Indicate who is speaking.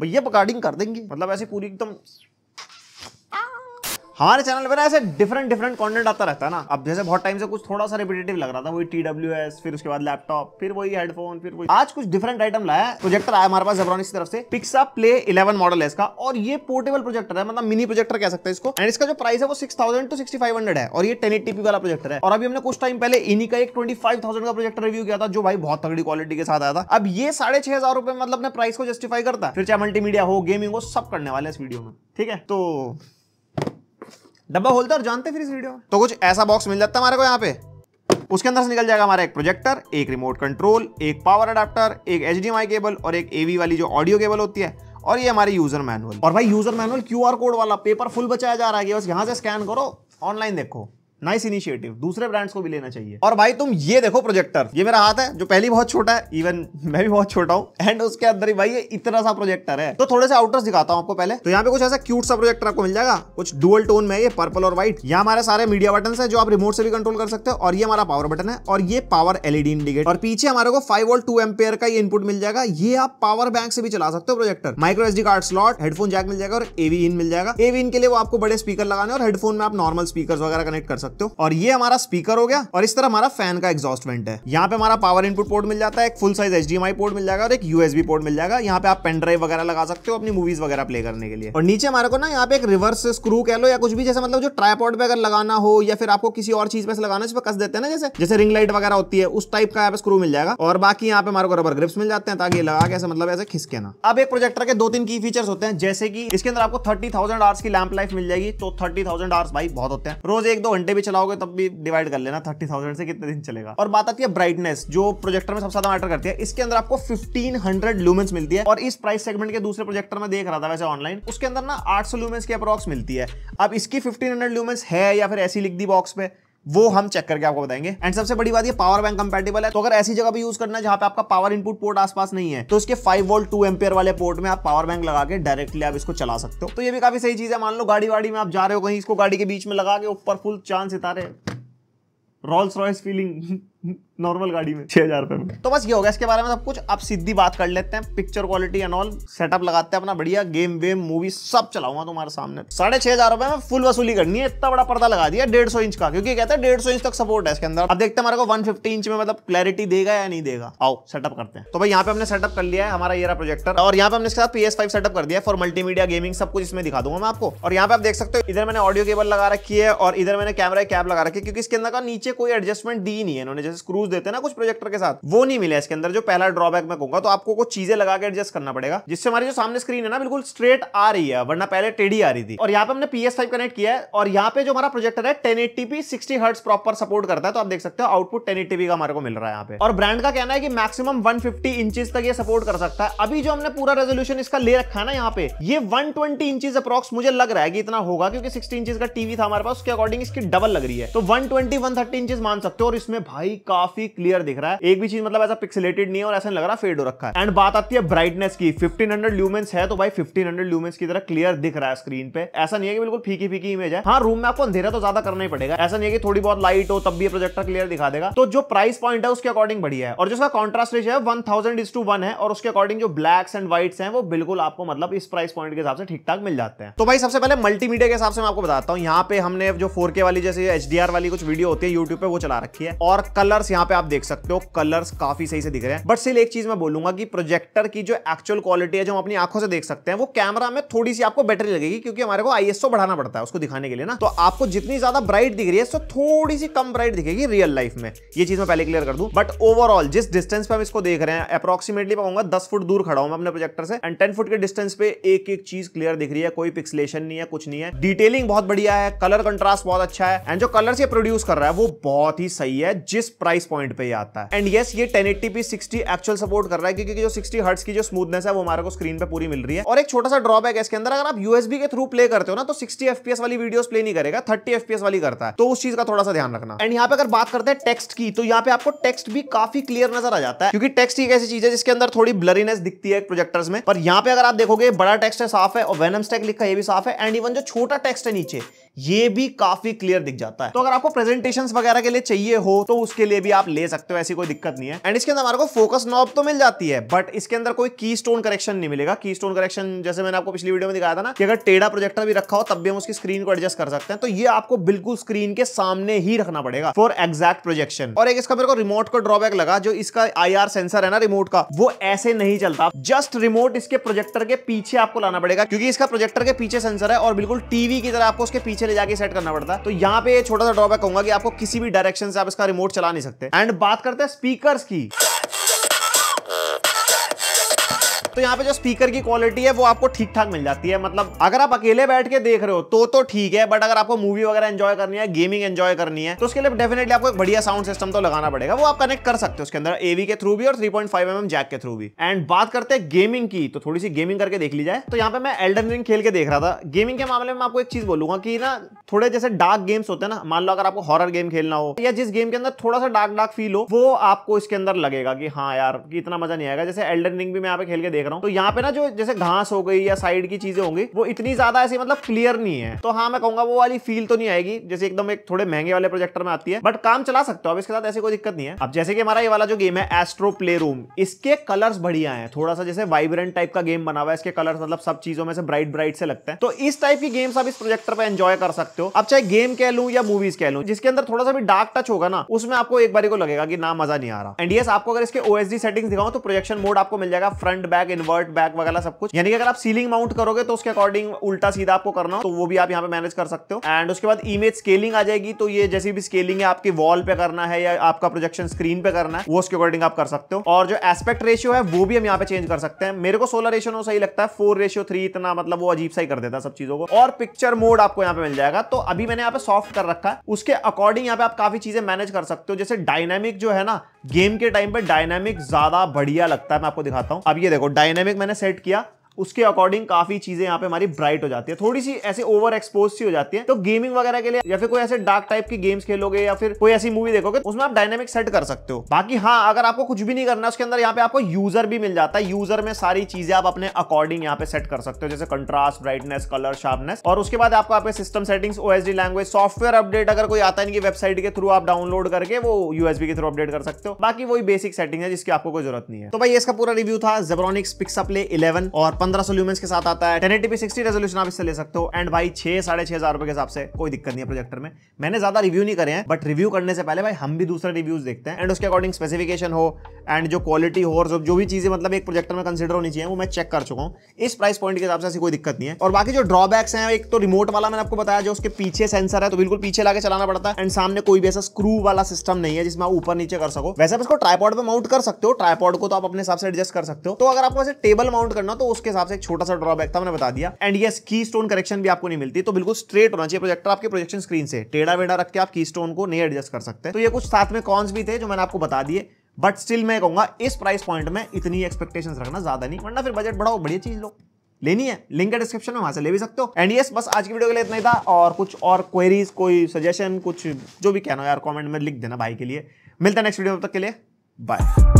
Speaker 1: भैया पकार्डिंग कर देंगे मतलब ऐसे पूरी एकदम हमारे चैनल पर ऐसे डिफरेंट डिफरेंट कंटेंट आता रहता है ना अब जैसे बहुत टाइम से कुछ थोड़ा सा रिपीटेटिव लग रहा था वही टी डब्ल्यू एस फिर उसके बाद लैपटॉप फिर वही हेडफोन फिर वही आज कुछ डिफरेंट आइटम लाया है प्रोजेक्टर आया हमारे पास जेब्रॉनिक्स की तरफ से पिक्सा प्ले इलेवन मॉडल है इसका और ये पोर्टेबल प्रोजेक्टर है मतलब मिनी प्रोजेक्टर कह सकते हैं इसको एंड इसका जो प्राइस है वो six thousand to six five hundred है और ये टेन एटीपी वाला प्रोजेक्टर है और अभी हमने कुछ टाइम पहले इन्हीं का एक ट्वेंटी फाइव थाउजेंड का प्रोजेक्टर रिव्यू किया था जो भाई बहुत तगड़ी क्वालिटी के साथ आया था अब ये साढ़े छह हजार रुपए मतलब अपने प्राइस को जस्टिफाई करता है फिर चाहे मल्टीमीडिया हो गेमिंग हो सब करने वाले इस वीडियो में ठीक है तो डब्बा और जानते फिर इस वीडियो में तो कुछ ऐसा बॉक्स मिल जाता है हमारे को यहाँ पे उसके अंदर से निकल जाएगा हमारा एक प्रोजेक्टर एक रिमोट कंट्रोल एक पावर अडाप्टर एक एच केबल और एक एवी वाली जो ऑडियो केबल होती है और ये हमारे यूजर मैनुअल और भाई यूजर मैनुअल क्यूआर कोड वाला पेपर फुल बचाया जा रहा है कि बस यहाँ से स्कैन करो ऑनलाइन देखो नाइस इनिशिएटिव दूसरे ब्रांड्स को भी लेना चाहिए और भाई तुम ये देखो प्रोजेक्टर ये मेरा हाथ है जो पहले बहुत छोटा है इवन मैं भी बहुत छोटा हूँ एंड उसके अंदर ही भाई ये इतना सा प्रोजेक्टर है तो थोड़े से आउटर्स दिखाता हूँ आपको पहले तो यहाँ पे कुछ ऐसा क्यूट सा प्रोजेक्टर आपको मिल जाएगा कुछ डुअल टोन में ये पर्पल और व्हाइट यहाँ हमारे सारे मीडिया बटन है जो आप रिमोट से भी कंट्रोल कर सकते हो और ये हमारा पावर बटन है और ये पावर एलईडी इंडिकेट और पीछे हमारे को फाइव वोल्ट टू एम्पेयर का ये इनपुट मिल जाएगा ये आप पावर बैंक से भी चला सकते हो projector micro S card slot headphone jack मिल जाएगा और एवी इन मिल जाएगा एवी इन के लिए वो आपको बड़े स्पीकर लगाने और हेडफोन में आप नॉर्मल स्पीकर वगैरह कनेक्ट कर सकते सकते हो और ये हमारा स्पीकर हो गया और इस तरह हमारा फैन का एग्जॉस्ट वेंट है यहाँ पे हमारा पावर इनपुट पोर्ट मिल जाता है एक फुल साइज एच पोर्ट मिल जाएगा और एक यूएसबी पोर्ट मिल जाएगा यहाँ पे आप पेन ड्राइव वगैरह लगा सकते हो अपनी मूवीज वगैरह प्ले करने के लिए और नीचे हमारे को ना यहाँ पे एक रिवर्स स्क्रू कह लो या कुछ भी जैसे मतलब जो ट्राईपोर्ट पे अगर लगाना हो या फिर आपको किसी और चीज पे लगाना जिस कस देते हैं ना जैसे जैसे रिंग लाइट वगैरह होती है उस टाइप का स्क्रू मिल जाएगा और बाकी यहाँ पे हमारे को रबर ग्रिप्स मिल जाते हैं ताकि लगा के मतलब ऐसे खिसके ना अब एक प्रोजेक्टर के दो तीन की फीचर होते हैं जैसे कि इसके अंदर आपको थर्टी थाउजेंड आवर्स की लैंप लाइफ मिल जाएगी तो थर्टी थाउजेंड आवर्स भाई बहुत होते हैं रोज एक दो घंटे भी चलाओगे तब भी डिवाइड कर लेना थर्टी थाउजेंड से कितने दिन चलेगा और बात आती है ब्राइटनेस जो प्रोजेक्टर में सबसे ज्यादा मैटर करती है इसके अंदर आपको फिफ्टीन हंड्रेड लूमेंस मिलती है और इस प्राइस सेगमेंट के दूसरे प्रोजेक्टर में देख रहा था वैसे ऑनलाइन उसके अंदर ना आठ सौ लूमेंस की अप्रॉक्स मिलती है अब इसकी फिफ्टीन हंड्रेड लूमेंस है या फिर ऐसी लिख दी बॉक्स पे वो हम चेक करके आपको बताएंगे एंड सबसे बड़ी बात ये पावर बैंक कंपेटेबल है तो अगर ऐसी जगह भी यूज करना है जहां पे आपका पावर इनपुट पोर्ट आसपास नहीं है तो उसके 5 वोल्ट 2 एम्पियर वाले पोर्ट में आप पावर बैंक लगा के डायरेक्टली आप इसको चला सकते हो तो ये भी काफी सही चीज है मान लो गाड़ी वाड़ी में आप जा रहे हो कहीं इसको गाड़ी के बीच में लगा के ऊपर फुल चांस सितारे रॉल्स रॉयस फीलिंग नॉर्मल गाड़ी में छह हजार रुपए में तो बस ये हो गया इसके बारे में सब कुछ अब सीधी बात कर लेते हैं picture quality and all setup लगाते हैं अपना बढ़िया गेम वेम मूवी सब चलाऊंगा तुम्हारे सामने साढ़े छह हजार रुपए में फुल वसूली करनी है इतना बड़ा पर्दा लगा दिया डेढ़ सौ इंच का क्योंकि कहते हैं डेढ़ सौ इंच तक सपोर्ट है इसके अंदर अब देखते हैं हमारे को वन फिफ्टी इंच में मतलब क्लैरिटी देगा या नहीं देगा आओ सेटअप करते हैं तो भाई यहाँ पे हमने सेटअप कर लिया है हमारा ये प्रोजेक्टर और यहाँ पे हमने इसके साथ पी एस फाइव सेटअप कर दिया फॉर मल्टीमीडिया गेमिंग सब कुछ इसमें दिखा दूंगा मैं आपको और यहाँ पे आप देख सकते हो इधर मैंने ऑडियो केबल लगा रखी है और इधर मैंने कैमरा कैब लगा रखी है क्योंकि इसके अंदर का नीचे कोई एडजस्टमेंट दी नहीं है इन्होंने जैसे स्क्रूज देते हैं ना कुछ प्रोजेक्टर के साथ वो नहीं मिला इसके अंदर जो पहला ड्रॉबैक मैं कहूंगा तो आपको कुछ चीजें लगा के एडजस्ट करना पड़ेगा जिससे हमारी जो सामने स्क्रीन है ना बिल्कुल स्ट्रेट आ रही है वरना पहले टेढ़ी आ रही थी और यहाँ पे हमने पीएस टाइप कनेक्ट किया है और यहाँ पे जो हमारा प्रोजेक्टर है ten eighty p sixty hertz proper support करता है तो आप देख सकते हो आउटपुट टेन एट्टी का हमारे को मिल रहा है यहाँ पे और ब्रांड का कहना है कि मैक्सिमम वन फिफ्टी तक ये सपोर्ट कर सकता है अभी जो हमने पूरा रेजोल्यूशन इसका ले रखा है ना यहाँ पे ये वन ट्वेंटी इंचेस अप्रॉक्स मुझे लग रहा है कि इतना होगा क्योंकि सिक्सटी इंचेस का टीवी था हमारे पास उसके अकॉर्डिंग इसकी डबल लग रही है तो one twenty one thirty inches मान सकते हो और इसमें भाई काफी क्लियर दिख रहा है एक भी चीज मतलब ऐसा पिक्सलेटेड नहीं है और ऐसा लग रहा फेड हो रखा है एंड बात आती है ब्राइटनेस की 1500 ल्यूमेंस है तो भाई 1500 ल्यूमेंस की तरह क्लियर दिख रहा है स्क्रीन पे ऐसा नहीं है कि बिल्कुल फीकी फीकी इमेज है हाँ रूम में आपको अंधेरा तो ज्यादा करना ही पड़ेगा ऐसा नहीं है कि थोड़ी बहुत लाइट हो तब भी प्रोजेक्टर क्लियर दिखा देगा तो जो प्राइस पॉइंट है उसके अकॉर्डिंग बढ़िया है और जिसका कॉन्ट्रास्ट रेज है one thousand is to one है और उसके अकॉर्डिंग जो ब्लैक्स एंड व्हाइट्स हैं वो बिल्कुल आपको मतलब इस प्राइस पॉइंट के हिसाब से ठीक ठाक मिल जाते हैं तो भाई सबसे पहले मल्टीमीडिया के हिसाब से मैं आपको बताता हूँ यहाँ पे हमने जो फोर वाली जैसे एच वाली कुछ वीडियो होती है यूट्यूब पे वो चला रखी है और कल कलर्स यहाँ पे आप देख सकते हो कलर्स काफी सही से दिख रहे हैं बट सिर्फ एक चीज मैं बोलूंगा कि प्रोजेक्टर की जो एक्चुअल क्वालिटी है जो हम अपनी आंखों से देख सकते हैं वो कैमरा में थोड़ी सी आपको बैटरी लगेगी क्योंकि हमारे को आईएसओ बढ़ाना पड़ता है उसको दिखाने के लिए ना तो आपको जितनी ज्यादा ब्राइट दिख रही है तो थोड़ी सी कम ब्राइट दिखेगी रियल लाइफ में ये चीज मैं पहले क्लियर कर दूं बट ओवरऑल जिस डिस्टेंस पे हम इसको देख रहे हैं अप्रोक्सीमेटली कहूंगा दस फुट दूर खड़ा हूं मैं अपने प्रोजेक्टर से एंड टेन फुट के डिस्टेंस पे एक एक चीज क्लियर दिख रही है कोई पिक्सलेशन नहीं है कुछ नहीं है डिटेलिंग बहुत बढ़िया है कलर कंट्रास्ट बहुत अच्छा है एंड जो कलर ये प्रोड्यूस कर रहा है वो बहुत ही सही है जिस प्राइस पॉइंट पे ही आता है एंड यस ये 1080p सिक्सटी एक्चुअल सपोर्ट कर रहा है क्योंकि जो 60 हर्ट्स की जो स्मूथनेस है वो हमारे को स्क्रीन पे पूरी मिल रही है और एक छोटा सा ड्रॉबैक है इसके अंदर अगर आप यूएसबी के थ्रू प्ले करते हो ना तो सिक्सटी एफपीएस वाली वीडियो प्ले नहीं करेगा थर्टी एफपीएस वाली करता है तो उस चीज का थोड़ा सा ध्यान रखना एंड यहाँ पे अगर बात करते हैं टेक्स्ट की तो यहाँ पे आपको टेक्स्ट भी काफी क्लियर नजर आ जाता है क्योंकि टेक्स्ट एक ऐसी चीज है जिसके अंदर थोड़ी ब्लरीनेस दिखती है प्रोजेक्टर्स में पर यहाँ पे अगर आप देखोगे बड़ा टेक्स्ट है साफ है और वेनम स्टैक लिखा है ये भी साफ है एंड इवन जो छोटा टेक्स्ट है नीचे ये भी काफी क्लियर दिख जाता है तो अगर आपको प्रेजेंटेशन वगैरह के लिए चाहिए हो तो उसके लिए भी आप ले सकते हो ऐसी कोई दिक्कत नहीं है एंड इसके अंदर हमारे को फोकस नॉब तो मिल जाती है बट इसके अंदर कोई की स्टोन करेक्शन नहीं मिलेगा की स्टोन करेक्शन जैसे मैंने आपको पिछली वीडियो में दिखाया था ना कि अगर टेढ़ा प्रोजेक्टर भी रखा हो तब भी हम उसकी स्क्रीन को एडजस्ट कर सकते हैं तो ये आपको बिल्कुल स्क्रीन के सामने ही रखना पड़ेगा फॉर एक्जैक्ट प्रोजेक्शन और एक इसका मेरे को रिमोट का ड्रॉबैक लगा जो इसका आई सेंसर है ना रिमोट का वो ऐसे नहीं चलता जस्ट रिमोट इसके प्रोजेक्टर के पीछे आपको लाना पड़ेगा क्योंकि इसका प्रोजेक्टर के पीछे सेंसर है और बिल्कुल टीवी की तरह आपको उसके पीछे ले जाके सेट करना पड़ता है तो यहाँ पे छोटा सा ड्रॉबैक कहूंगा कि आपको किसी भी डायरेक्शन से आप इसका रिमोट चला नहीं सकते एंड बात करते हैं स्पीकर की तो यहाँ पे जो स्पीकर की क्वालिटी है वो आपको ठीक ठाक मिल जाती है मतलब अगर आप अकेले बैठ के देख रहे हो तो तो ठीक है बट अगर आपको मूवी वगैरह एंजॉय करनी है गेमिंग एंजॉय करनी है तो उसके लिए डेफिनेटली आपको एक बढ़िया साउंड सिस्टम तो लगाना पड़ेगा वो आप कनेक्ट कर सकते हो उसके अंदर एवी के थ्रू भी और थ्री पॉइंट जैक के थ्रू भी एंड बात करते हैं गेमिंग की तो थोड़ी सी गेमिंग करके देख ली जाए तो यहाँ पे मैं एल्डन रिंग खेल के देख रहा था गेमिंग के मामले में आपको एक चीज बोलूंगा कि ना थोड़े जैसे डार्क गेम्स होते हैं ना मान लो अगर आपको हॉरर गेम खेलना हो या जिस गेम के अंदर थोड़ा सा डार्क डार्क फील हो वो आपको इसके अंदर लगेगा कि हाँ यार कि इतना मजा नहीं आएगा जैसे एल्डन रिंग भी मैं यहाँ पे खेल के देख रहा हूँ तो यहाँ पे ना जो जैसे घास हो गई या साइड की चीजें होंगी वो इतनी ज्यादा ऐसी मतलब क्लियर नहीं है तो हाँ मैं कहूंगा वो वाली फील तो नहीं आएगी जैसे एकदम एक थोड़े महंगे वाले प्रोजेक्टर में आती है बट काम चला सकते हो अब इसके साथ ऐसी कोई दिक्कत नहीं है अब जैसे कि हमारा ये वाला जो गेम है एस्ट्रो प्ले रूम इसके कलर्स बढ़िया है थोड़ा सा जैसे वाइब्रेंट टाइप का गेम बना हुआ है इसके कलर मतलब सब चीजों में से ब्राइट ब्राइट से लगता है तो इस टाइप की गेम्स आप इस प्रोजेक्टर पर एंजॉय कर सकते हो अब चाहे गेम कह लू या मूवीज कह लू जिसके अंदर थोड़ा सा भी डार्क टच होगा ना उसमें आपको एक बार को लगेगा कि ना मजा नहीं आ रहा एंड यस आपको अगर इसके ओएसडी सेटिंग्स दिखाऊं तो प्रोजेक्शन मोड आपको मिल जाएगा फ्रंट बैक इन्वर्ट बैक वगैरह सब कुछ यानी कि अगर आप सीलिंग माउंट करोगे तो उसके अकॉर्डिंग उल्टा सीधा आपको करना हो तो वो भी आप यहाँ पे मैनेज कर सकते हो एंड उसके बाद इमेज स्केलिंग आ जाएगी तो ये जैसी भी स्केलिंग है आपके वॉल पे करना है या आपका प्रोजेक्शन स्क्रीन पे करना है वो उसके अकॉर्डिंग आप कर सकते हो और जो एस्पेक्ट रेशियो है वो भी हम यहाँ पे चेंज कर सकते हैं मेरे को सोलह रेशियो नो सही लगता है फोर रेशियो थ्री इतना मतलब वो अजीब सा ही कर देता सब चीजों को और पिक्चर मोड आपको यहाँ पे मिल जाएगा तो अभी मैंने यहाँ पे सॉफ्ट कर रखा है उसके अकॉर्डिंग यहाँ पे आप काफी चीजें मैनेज कर सकते हो जैसे डायनेमिक जो है ना गेम के टाइम पर डायनेमिक ज्यादा बढ़िया लगता है मैं आपको दिखाता हूँ अब ये देखो डायनेमिक मैंने सेट किया उसके अकॉर्डिंग काफी चीजें यहाँ पे हमारी ब्राइट हो जाती है थोड़ी सी ऐसे ओवर एक्सपोज सी हो जाती है तो गेमिंग वगैरह के लिए या फिर कोई ऐसे डार्क टाइप की गेम्स खेलोगे या फिर कोई ऐसी मूवी देखोगे उसमें आप डायनेमिक सेट कर सकते हो बाकी हाँ अगर आपको कुछ भी नहीं करना उसके अंदर यहाँ पे आपको यूजर भी मिल जाता है यूजर में सारी चीजें आप अपने अकॉर्डिंग यहाँ पे सेट कर सकते हो जैसे कंट्रास्ट ब्राइटनेस कलर शार्पनेस और उसके बाद आपको आपके system settings OSD language software update अगर कोई आता है इनकी वेबसाइट के थ्रू आप डाउनलोड करके वो यूएसबी के थ्रू अपडेट कर सकते हो बाकी वही बेसिक सेटिंग है जिसकी आपको कोई जरूरत नहीं है तो भाई इसका पूरा रिव्यू था जेब्रॉनिक्स पिक्सअप ले इलेवन और पंद्रह सौ लूमेंस के साथ आता है टेन एटीपी सिक्सटी रेजोल्यूशन आप इससे ले सकते हो एंड भाई छह साढ़े छह हजार रुपए के हिसाब से कोई दिक्कत नहीं है प्रोजेक्टर में मैंने ज्यादा रिव्यू नहीं करे हैं बट रिव्यू करने से पहले भाई हम भी दूसरे रिव्यूज देखते हैं एंड उसके अकॉर्डिंग स्पेसिफिकेशन हो एंड जो क्वालिटी हो और जो जो भी चीजें मतलब एक प्रोजेक्टर में कंसिडर होनी चाहिए वो मैं चेक कर चुका हूँ इस प्राइस पॉइंट के हिसाब से ऐसी कोई दिक्कत नहीं है और बाकी जो ड्रॉबैक्स हैं एक तो रिमोट वाला मैंने आपको बताया जो उसके पीछे सेंसर है तो बिल्कुल पीछे लाके चलाना पड़ता है एंड सामने कोई भी ऐसा स्क्रू वाला सिस्टम नहीं है जिसमें आप ऊपर नीचे कर सको वैसे आप इसको ट्राईपॉड पर माउंट कर सकते हो ट्राईपॉड को तो आप अपने हिसाब से एडजस्ट कर सकते हो तो अगर आपको वैसे टेबल माउंट करना तो उसके के हिसाब से एक छोटा सा ड्रॉबैक था मैंने बता दिया and yes keystone correction भी आपको नहीं मिलती तो बिल्कुल स्ट्रेट होना चाहिए प्रोजेक्टर आपके प्रोजेक्शन स्क्रीन से टेढ़ा वेढ़ा रख के आप की स्टोन को नहीं एडजस्ट कर सकते तो ये कुछ साथ में कॉन्स भी थे जो मैंने आपको बता दिए बट स्टिल मैं कहूंगा इस प्राइस पॉइंट में इतनी एक्सपेक्टेशन रखना ज्यादा नहीं वरना फिर बजट बढ़ाओ बढ़िया चीज लो लेनी है लिंक है डिस्क्रिप्शन में वहां से ले भी सकते हो एंड यस बस आज की वीडियो के लिए इतना ही था और कुछ और क्वेरीज कोई सजेशन कुछ जो भी कहना यार कमेंट में लिख देना भाई के लिए मिलता है नेक्स्ट वीडियो तक के लिए बाय